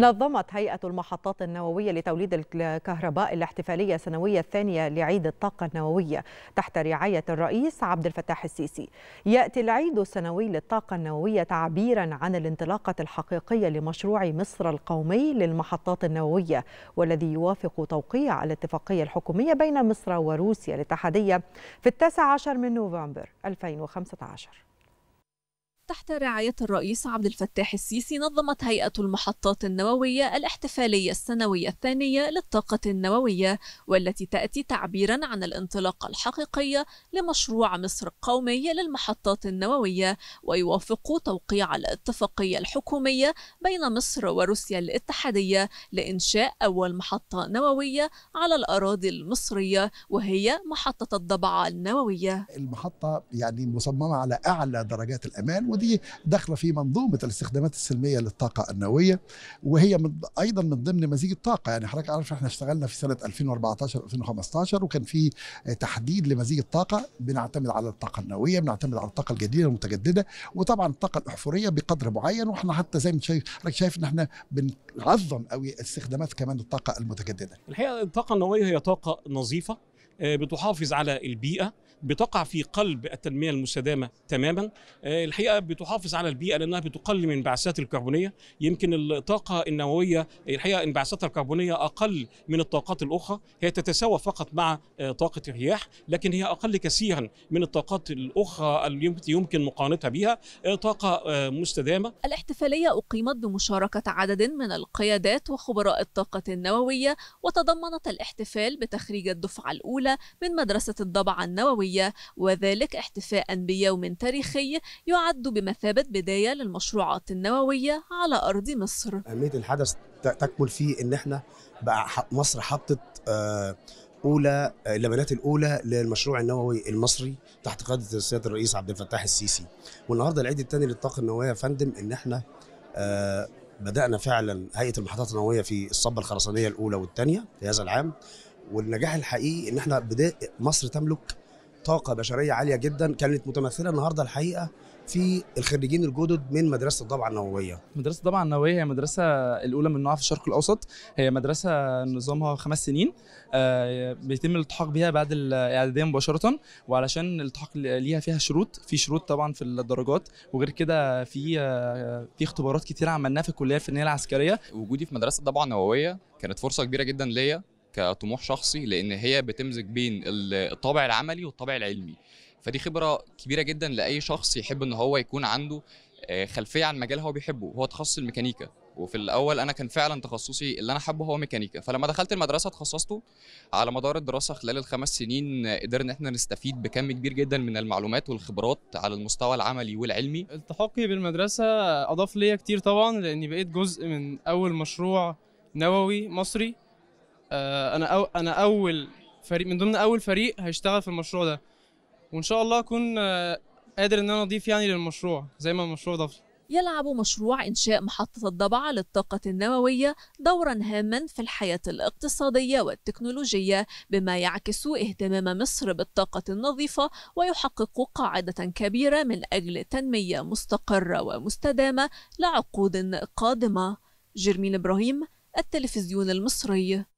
نظمت هيئة المحطات النووية لتوليد الكهرباء الاحتفالية السنوية الثانية لعيد الطاقة النووية تحت رعاية الرئيس عبد الفتاح السيسي. يأتي العيد السنوي للطاقة النووية تعبيرا عن الانطلاقة الحقيقية لمشروع مصر القومي للمحطات النووية والذي يوافق توقيع الاتفاقية الحكومية بين مصر وروسيا الاتحادية في التاسع عشر من نوفمبر 2015. تحت رعاية الرئيس عبد الفتاح السيسي نظمت هيئة المحطات النووية الاحتفالية السنوية الثانية للطاقة النووية والتي تأتي تعبيرا عن الانطلاقة الحقيقية لمشروع مصر القومي للمحطات النووية ويوافق توقيع الاتفاقية الحكومية بين مصر وروسيا الاتحادية لإنشاء أول محطة نووية على الأراضي المصرية وهي محطة الضبعة النووية المحطة يعني مصممة على أعلى درجات الأمان ودي هذه داخله في منظومه الاستخدامات السلميه للطاقه النوويه وهي من ايضا من ضمن مزيج الطاقه يعني حضرتك عارف احنا اشتغلنا في سنه 2014 2015 وكان في تحديد لمزيج الطاقه بنعتمد على الطاقه النوويه بنعتمد على الطاقه الجديده المتجدده وطبعا الطاقه الاحفوريه بقدر معين واحنا حتى زي ما شايف حضرتك شايف ان احنا بنعظم قوي استخدامات كمان الطاقه المتجدده الحقيقه الطاقه النوويه هي طاقه نظيفه آه، بتحافظ على البيئه بتقع في قلب التنميه المستدامه تماما آه، الحقيقه بتحافظ على البيئه لانها بتقلل من انبعاثات الكربونيه يمكن الطاقه النوويه الحقيقه انبعاثاتها الكربونيه اقل من الطاقات الاخرى هي تتساوى فقط مع آه، طاقه الرياح لكن هي اقل كثيرا من الطاقات الاخرى التي يمكن مقارنتها بها آه، طاقه مستدامه الاحتفاليه اقيمت بمشاركه عدد من القيادات وخبراء الطاقه النوويه وتضمنت الاحتفال بتخريج الدفعه الاولى من مدرسه الضبع النوويه الدولية وذلك احتفاء بيوم تاريخي يعد بمثابة بداية للمشروعات النووية على أرض مصر أهمية الحدث تكمل في إن إحنا بقى مصر حطت آه، اولى آه، اللبنات الاولى للمشروع النووي المصري تحت قياده سياده الرئيس عبد الفتاح السيسي والنهارده العيد الثاني للطاقه النوويه يا فندم ان احنا آه، بدانا فعلا هيئه المحطات النوويه في الصبه الخرسانيه الاولى والثانيه في هذا العام والنجاح الحقيقي ان احنا بدا مصر تملك طاقه بشريه عاليه جدا كانت متمثله النهارده الحقيقه في الخريجين الجدد من مدرسه الضبعه النوويه. مدرسه الضبعه النوويه هي مدرسه الاولى من نوعها في الشرق الاوسط، هي مدرسه نظامها خمس سنين آه، بيتم الالتحاق بها بعد الاعداديه مباشره وعلشان الالتحاق ليها فيها شروط، في شروط طبعا في الدرجات وغير كده في آه، في اختبارات كتيرة عملناها في الكليه الفنيه العسكريه. وجودي في مدرسه الضبعه النوويه كانت فرصه كبيره جدا ليا كطموح شخصي لان هي بتمزج بين الطابع العملي والطابع العلمي فدي خبره كبيره جدا لاي شخص يحب ان هو يكون عنده آه، خلفيه عن مجال هو بيحبه هو تخصص الميكانيكا وفي الاول انا كان فعلا تخصصي اللي انا حابه هو ميكانيكا فلما دخلت المدرسه اتخصصته على مدار الدراسه خلال الخمس سنين قدرنا ان احنا نستفيد بكم كبير جدا من المعلومات والخبرات على المستوى العملي والعلمي التحاقي بالمدرسه اضاف ليا كتير طبعا لاني بقيت جزء من اول مشروع نووي مصري آه، انا أو انا اول فريق من ضمن اول فريق هيشتغل في المشروع ده وان شاء الله اكون آه، قادر ان انا اضيف يعني للمشروع زي ما المشروع ضاف يلعب مشروع إنشاء محطة الضبعة للطاقة النووية دورا هاما في الحياة الاقتصادية والتكنولوجية بما يعكس اهتمام مصر بالطاقة النظيفة ويحقق قاعدة كبيرة من أجل تنمية مستقرة ومستدامة لعقود قادمة جرمين إبراهيم التلفزيون المصري